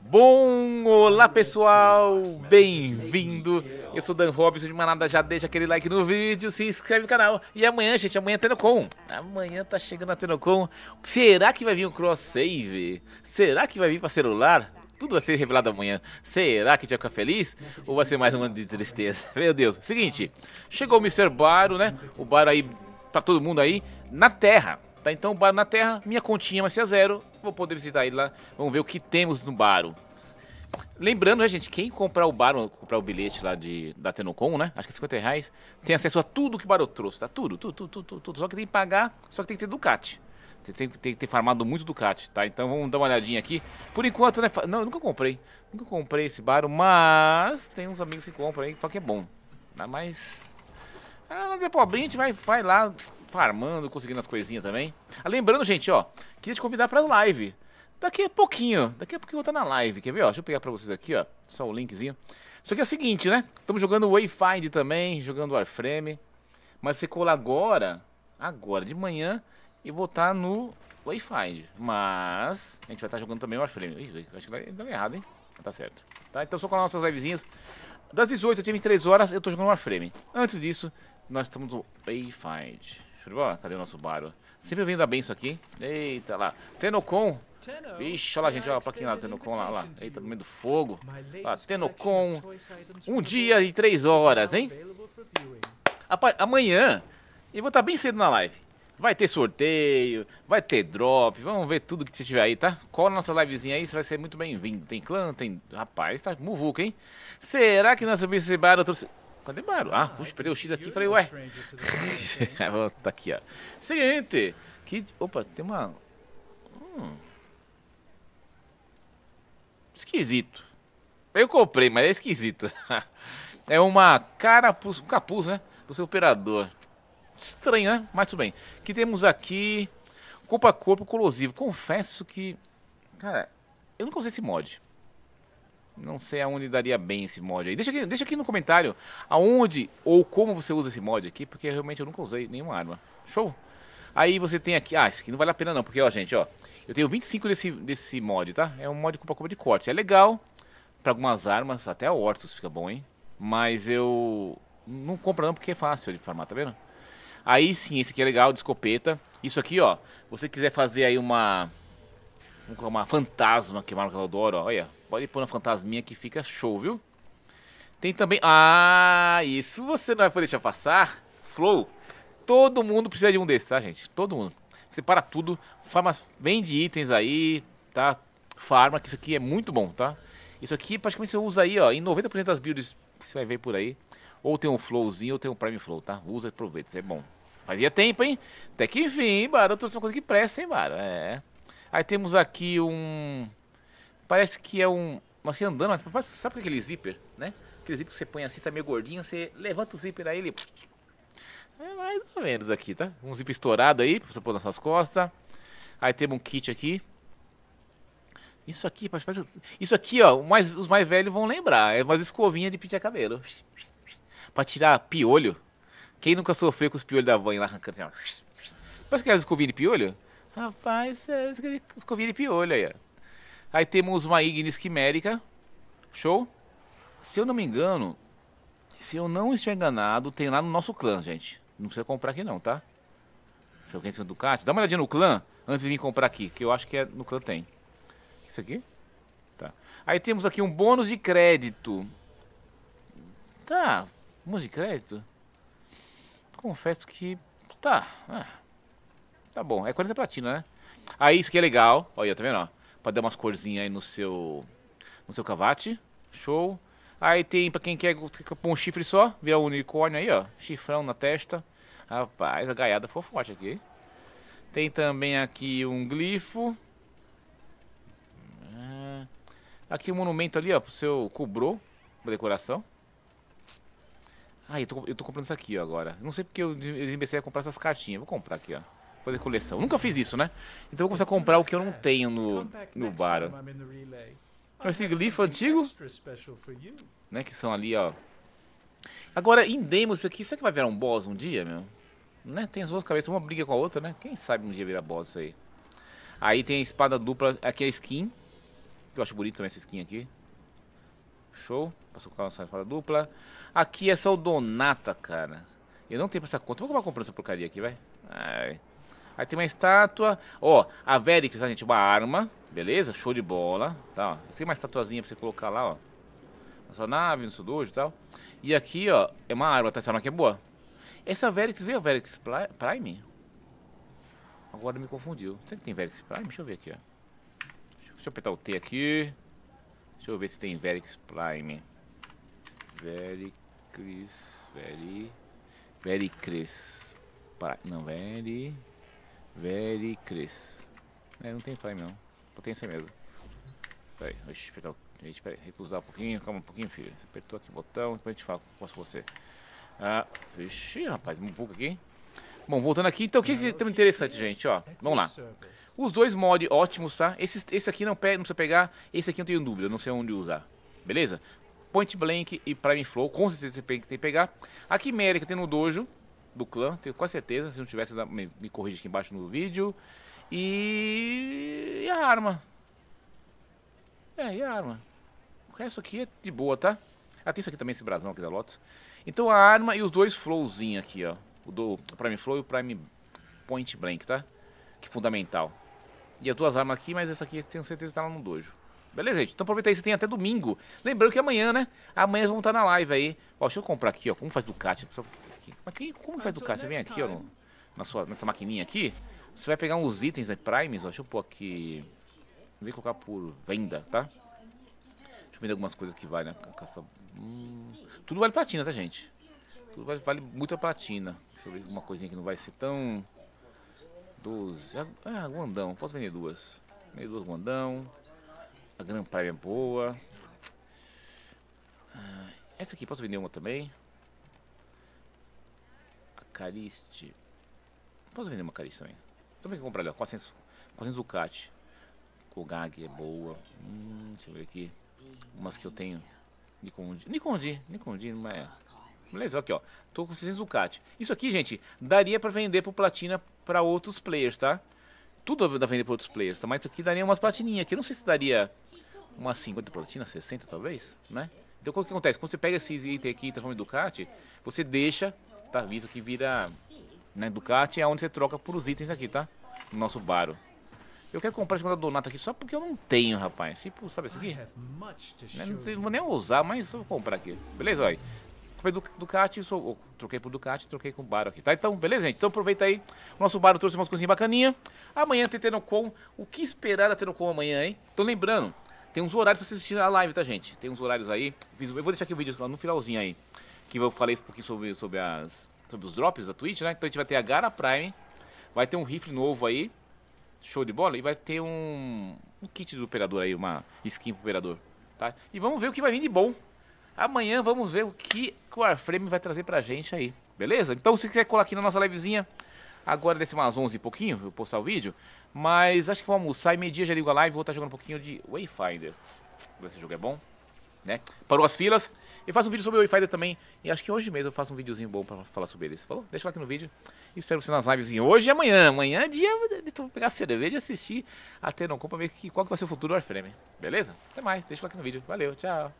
Bom, olá pessoal, bem-vindo. Eu sou Dan Robson de Manada, já deixa aquele like no vídeo, se inscreve no canal. E amanhã, gente, amanhã é Tenocom. Amanhã tá chegando a Tenocom. Será que vai vir um cross save? Será que vai vir para celular? Tudo vai ser revelado amanhã. Será que a gente vai ficar feliz? Ou vai ser mais um ano de tristeza? Meu Deus. Seguinte, chegou o Mr. Baro, né? O Baro aí, para todo mundo aí, na Terra. Tá, então, Baro na Terra, minha continha vai ser a zero. Vou poder visitar ele lá. Vamos ver o que temos no Baro. Lembrando, né, gente, quem comprar o Baro, comprar o bilhete lá de, da Tenocom, né? Acho que é 50 reais, tem acesso a tudo que o Baro trouxe, tá? Tudo, tudo, tudo, tudo, tudo. Só que tem que pagar, só que tem que ter Ducati. tem que ter, farmado muito Ducati, tá? Então vamos dar uma olhadinha aqui. Por enquanto, né? Não, eu nunca comprei. Nunca comprei esse Baro, mas tem uns amigos que compram aí que falam que é bom. Né? Mas. Ah, mas é pobrinho, a gente vai, vai lá, farmando, conseguindo as coisinhas também. Ah, lembrando, gente, ó, queria te convidar pra live. Daqui a pouquinho, daqui a pouquinho eu vou estar tá na live, quer ver, ó? Deixa eu pegar pra vocês aqui, ó, só o linkzinho. Só que é o seguinte, né? Estamos jogando Wayfind também, jogando Warframe. Mas você cola agora, agora de manhã, e vou estar tá no Wayfind. Mas a gente vai estar tá jogando também Warframe. Ih, acho que vai dar errado, hein? Mas tá certo. Tá? Então só as nossas livezinhas. Das 18 até 23 horas eu estou jogando Warframe. Antes disso, nós estamos no Wayfind. Show de bola? Cadê tá o nosso Bairo? Sempre vindo a bem isso aqui. Eita lá. Tenocon. Ixi, olha lá, gente. Olha a plaquinha lá, Tenocon lá, lá. Eita, no meio do fogo. Lá, Tenocon. Um dia e três horas, hein? Rapaz, amanhã eu vou estar tá bem cedo na live. Vai ter sorteio, vai ter drop, vamos ver tudo que você tiver aí, tá? Cola nossa livezinha aí, você vai ser muito bem-vindo. Tem clã, tem... Rapaz, tá muvuca, hein? Será que nós subimos esse bar? Eu trouxe... Cadê barulho? Ah, puxa, perdeu o X aqui falei, ué. tá aqui, ó. Seguinte. Que, opa, tem uma... Hum. Esquisito. Eu comprei, mas é esquisito. é uma cara, um capuz, né? Do seu operador. Estranho, né? Mas tudo bem. Que temos aqui... Corpo a corpo, corrosivo. Confesso que... Cara, eu não consigo esse mod. Não sei aonde daria bem esse mod aí. Deixa aqui, deixa aqui no comentário aonde ou como você usa esse mod aqui, porque realmente eu nunca usei nenhuma arma. Show? Aí você tem aqui... Ah, esse aqui não vale a pena não, porque, ó, gente, ó. Eu tenho 25 desse, desse mod, tá? É um mod com cuba de corte. É legal pra algumas armas, até Hortus fica bom, hein? Mas eu... Não compro não, porque é fácil de farmar, tá vendo? Aí sim, esse aqui é legal, de escopeta. Isso aqui, ó. Você quiser fazer aí uma... Uma fantasma que marca eu adoro, ó. Olha, Pode pôr na fantasminha que fica show, viu? Tem também... Ah, isso você não vai poder deixar passar. Flow. Todo mundo precisa de um desses, tá, gente? Todo mundo. Você para tudo. Farma... Vende itens aí, tá? Farma, que isso aqui é muito bom, tá? Isso aqui praticamente você usa aí, ó, em 90% das builds que você vai ver por aí. Ou tem um flowzinho, ou tem um prime flow, tá? Usa e aproveita, isso é bom. Fazia é tempo, hein? Até que enfim, hein, Baro? Eu trouxe uma coisa que presta, hein, Baro? É. Aí temos aqui um... Parece que é um. Assim, andando, mas sabe aquele zíper, né? Aquele zíper que você põe assim, tá meio gordinho, você levanta o zíper aí, ele. É mais ou menos aqui, tá? Um zíper estourado aí, pra você pôr nas suas costas. Aí temos um kit aqui. Isso aqui, parece, parece, isso aqui, ó, mais, os mais velhos vão lembrar. É umas escovinhas de pentear cabelo. Pra tirar piolho. Quem nunca sofreu com os piolhos da mãe lá arrancando assim, ó. Parece é aquelas escovinhas de piolho. Rapaz, é escovinha de piolho aí, ó. Aí temos uma Ignis Quimérica. Show? Se eu não me engano, se eu não estiver enganado, tem lá no nosso clã, gente. Não precisa comprar aqui não, tá? Se alguém se Ducati, dá uma olhadinha no clã antes de vir comprar aqui, que eu acho que é no clã tem. Isso aqui? Tá. Aí temos aqui um bônus de crédito. Tá, bônus de crédito? Confesso que... Tá, ah, tá bom. É 40 platina, né? Aí isso que é legal. Olha, tá vendo, ó para dar umas corzinhas aí no seu no seu cavate. Show. Aí tem para quem quer pôr um chifre só, virar um unicórnio aí, ó. Chifrão na testa. Rapaz, a gaiada ficou forte aqui. Tem também aqui um glifo. É. Aqui um monumento ali, ó, pro seu cobrou, pra decoração. Ah, eu tô, eu tô comprando isso aqui, ó, agora. Não sei porque eu, eu a comprar essas cartinhas. Vou comprar aqui, ó fazer coleção. Nunca fiz isso, né? Então vou começar a comprar o que eu não tenho no, no bar. Então, esse glifo antigo, né, que são ali, ó. Agora, em demos aqui, será que vai virar um boss um dia, meu? Né? Tem as duas cabeças, uma briga com a outra, né? Quem sabe um dia virar boss aí. Aí tem a espada dupla, aqui é a skin. eu acho bonito também essa skin aqui. Show. Posso colocar nossa espada dupla. Aqui essa é o Donata, cara. Eu não tenho pra essa conta. Vou comprar essa porcaria aqui, vai. Ai. Aí tem uma estátua. Ó, a Verix, tá, gente? Uma arma. Beleza? Show de bola. Tá, ó. Tem uma estatuazinha pra você colocar lá, ó. Na sua nave, no seu dojo e tal. E aqui, ó, é uma arma, tá? Essa arma aqui é boa. Essa Verix veio a Verix Prime? Agora me confundiu. Será que tem Verix Prime? Deixa eu ver aqui, ó. Deixa eu apertar o T aqui. Deixa eu ver se tem Verix Prime. Vericris. Veri. Vericris. Não, Veri. Very Chris, É, não tem Prime não. potência mesmo. Peraí, deixa eu apertar o. Gente, peraí, recusar um pouquinho, calma um pouquinho, filho. Você apertou aqui o botão, depois a gente fala, posso você. Ah, vixi, rapaz, um pouco aqui. Bom, voltando aqui, então o que é tão interessante, gente, ó. Vamos lá. Os dois mods ótimos, tá? Esse, esse aqui não, pega, não precisa pegar, esse aqui eu tenho dúvida, não sei onde usar. Beleza? Point Blank e Prime Flow, com certeza você tem que pegar. Aqui Quimérica tem no Dojo, do clã, tenho quase certeza. Se não tivesse, me, me corrija aqui embaixo no vídeo. E, e a arma. É, e a arma. O resto aqui é de boa, tá? Ah, tem isso aqui também, esse brasão aqui da Lotus. Então a arma e os dois flowzinhos aqui, ó. O do Prime Flow e o Prime Point Blank, tá? Que fundamental. E as duas armas aqui, mas essa aqui tenho certeza que tá lá no dojo. Beleza, gente? Então aproveita aí, você tem até domingo. Lembrando que amanhã, né? Amanhã vamos estar na live aí. Ó, deixa eu comprar aqui, ó. Como faz Ducati? Mas quem, como faz Ducati? Você vem aqui, ó, no, na sua, nessa maquininha aqui. Você vai pegar uns itens aí, né, primes, ó. Deixa eu pôr aqui... Vem colocar por venda, tá? Deixa eu vender algumas coisas que valem né? Caça... Hum... Tudo vale platina, tá, gente? Tudo vale, vale muito a platina. Deixa eu ver alguma coisinha que não vai ser tão... 12... Ah, guandão. Ah, Posso vender duas. Vender duas guandão. A Grandpa é boa. Ah, essa aqui, posso vender uma também? A Cariste. Posso vender uma Cariste também? Também comprar ela, 400, 400 Ducati. Kogag é boa. Hum, deixa eu ver aqui. Umas que eu tenho. Nikondi. Nikondi, Nikondi, não é. Beleza, aqui ó. Tô com 600 Ducati. Isso aqui, gente, daria pra vender pro Platina pra outros players, tá? tudo dá vender para outros players, tá? Mas aqui daria umas platininhas aqui. Eu não sei se daria umas 50 platinas, 60 talvez, né? Então o que acontece? Quando você pega esses itens aqui transforma em Ducati, você deixa, tá? visto que vira né, Ducati é onde você troca por os itens aqui, tá? No nosso baro. Eu quero comprar esse da Donata aqui só porque eu não tenho, rapaz. Tipo, sabe esse aqui? Né? Não, não vou nem usar, mas vou comprar aqui. Beleza, olha. Ducati, sou, oh, troquei pro Ducati, troquei com Baro aqui, tá? Então, beleza, gente? Então aproveita aí. O nosso Baro trouxe umas coisinhas bacaninha. Amanhã tem Tenocom. O que esperar da Tenocom amanhã, hein? Então lembrando, tem uns horários pra você assistir a live, tá, gente? Tem uns horários aí. Eu vou deixar aqui o vídeo no finalzinho aí. Que eu falei um pouquinho sobre, sobre, as, sobre os drops da Twitch, né? Então a gente vai ter a Gara Prime. Vai ter um rifle novo aí. Show de bola. E vai ter um, um kit do operador aí, uma skin pro operador. Tá? E vamos ver o que vai vir de bom Amanhã vamos ver o que o Warframe vai trazer pra gente aí, beleza? Então se quiser colar aqui na nossa livezinha, agora desse umas 11 e pouquinho, eu postar o vídeo. Mas acho que vou almoçar e meio-dia já ligo a live, vou estar tá jogando um pouquinho de Wayfinder. Ver se o jogo é bom, né? Parou as filas. E faço um vídeo sobre o Wayfinder também. E acho que hoje mesmo eu faço um videozinho bom pra falar sobre ele. falou? Deixa lá aqui no vídeo. espero você nas lives hoje e amanhã. Amanhã é dia de pegar cerveja e assistir até não compra ver qual que vai ser o futuro do Warframe. Beleza? Até mais. Deixa lá aqui no vídeo. Valeu, tchau.